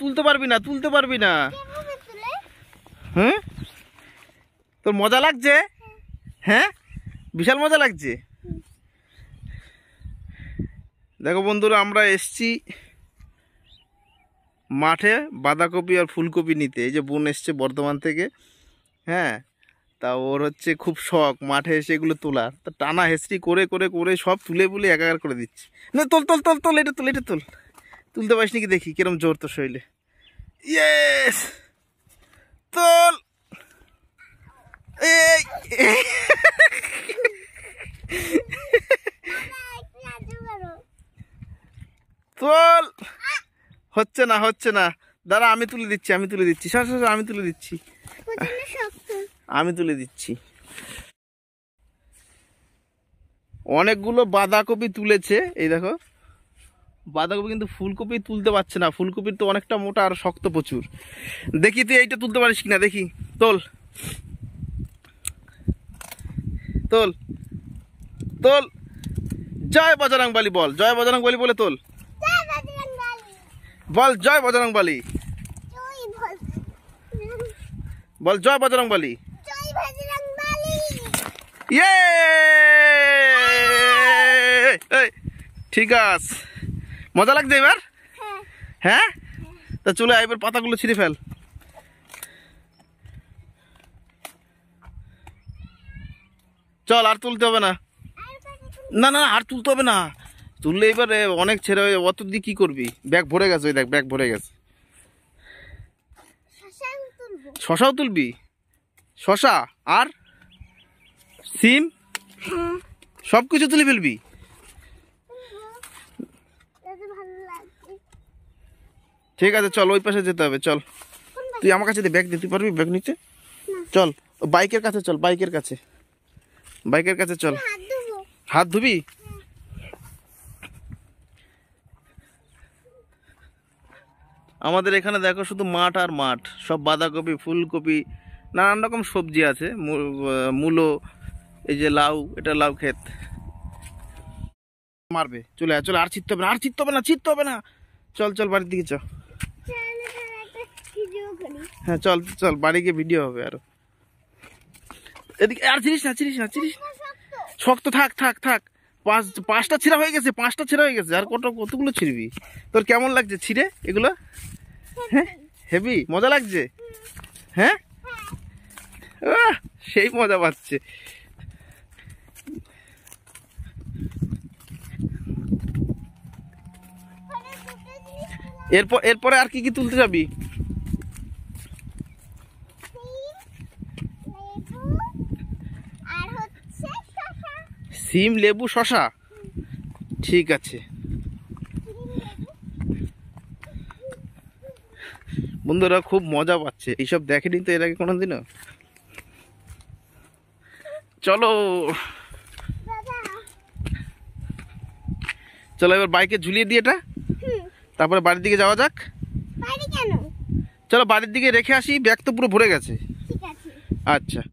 তুলতে পারবি না তুলতে পারবি না হ্যাঁ তোর মজা লাগছে হ্যাঁ বিশাল মজা লাগছে দেখো বন্ধুরা আমরা এসছি মাঠে বাঁধাকপি আর ফুলকপি নিতে এই যে বোন এসছে বর্ধমান থেকে হ্যাঁ তা ওর হচ্ছে খুব শখ মাঠে এসে এগুলো তোলার তা টানা হেস্ট্রি করে করে করে সব তুলে বুলে একাকার করে দিচ্ছি না তোল তোল তোল তোল এটা তোল এটা তোল তুলতে পারিস নাকি দেখি কিরম জোর তো শৈলে ইয়েস তোল এই তোল হচ্ছে না হচ্ছে না দাঁড়া আমি তুলে দিচ্ছি আমি তুলে দিচ্ছি সর আমি তুলে দিচ্ছি আমি তুলে দিচ্ছি অনেকগুলো বাঁধাকপি তুলেছে এই দেখো বাঁধাকপি কিন্তু ফুলকপি তুলতে পারছে না ফুলকপির তো অনেকটা মোটা আর শক্ত প্রচুর দেখি তুই এইটা তুলতে পারিস কিনা দেখি তোল তোল তোল জয় বজরং বালি বল জয় বজরং বালি বলে তোল বল জয় বজরং বালি বল জয় বজরং বালি ইয়ে ঠিক আছে মজা লাগছে এবার হ্যাঁ, হ্যাঁ? তা চলে আয় এবার পাতাগুলো ছিঁড়ে ফেল চল আর তুলতে হবে না না না আর তুলতে হবে না তুললে এবার অনেক ছেড়ে হয়ে অত দিয়ে কী করবি ব্যাগ ভরে গেছে ওই দেখ ব্যাগ ভরে গেছে শশাও তুলবি শশা আর সিম হ্যাঁ। সব কিছু তুলে ফেলবি ঠিক আছে চল ওই পাশে যেতে হবে চল তুই আমার কাছে ব্যাগ দিতে পারবি ব্যাগ নিতে চল বাইকের কাছে চল বাইকের কাছে বাইকের কাছে চল হাত ধুবি আমাদের এখানে দেখো শুধু মাঠ আর মাঠ সব বাঁধাকপি ফুলকপি নানান রকম সবজি আছে মূলো এই যে লাউ এটা লাউ ক্ষেত মারবে চলে চলে আর চিত্ত হবে না আর চিত্ত হবে না চিত্ত হবে না চল চল বাড়ির দিকে চল হ্যাঁ চল চল বাড়ি গিয়ে ভিডিও হবে আরো এদিকে আর চিনিস না চিনিস না চিনিস শক্ত থাক থাক থাক পাঁচটা ছিঁড়া হয়ে গেছে পাঁচটা ছিঁড়া হয়ে গেছে আর কত কতগুলো ছিঁড়বি তোর কেমন লাগছে ছিঁড়ে এগুলো হ্যাঁ হেভি মজা লাগছে হ্যাঁ সেই মজা পাচ্ছে এরপর এরপরে আর কি কি তুলতে যাবি সিম লেবু শশা ঠিক আছে বন্ধুরা খুব মজা পাচ্ছে এইসব দেখেনি তো এর আগে কোনোদিনও চলো চলো এবার বাইকে ঝুলিয়ে দিই এটা তারপরে বাড়ির দিকে যাওয়া যাক চলো বাড়ির দিকে রেখে আসি ব্যাগ তো পুরো ভরে গেছে আচ্ছা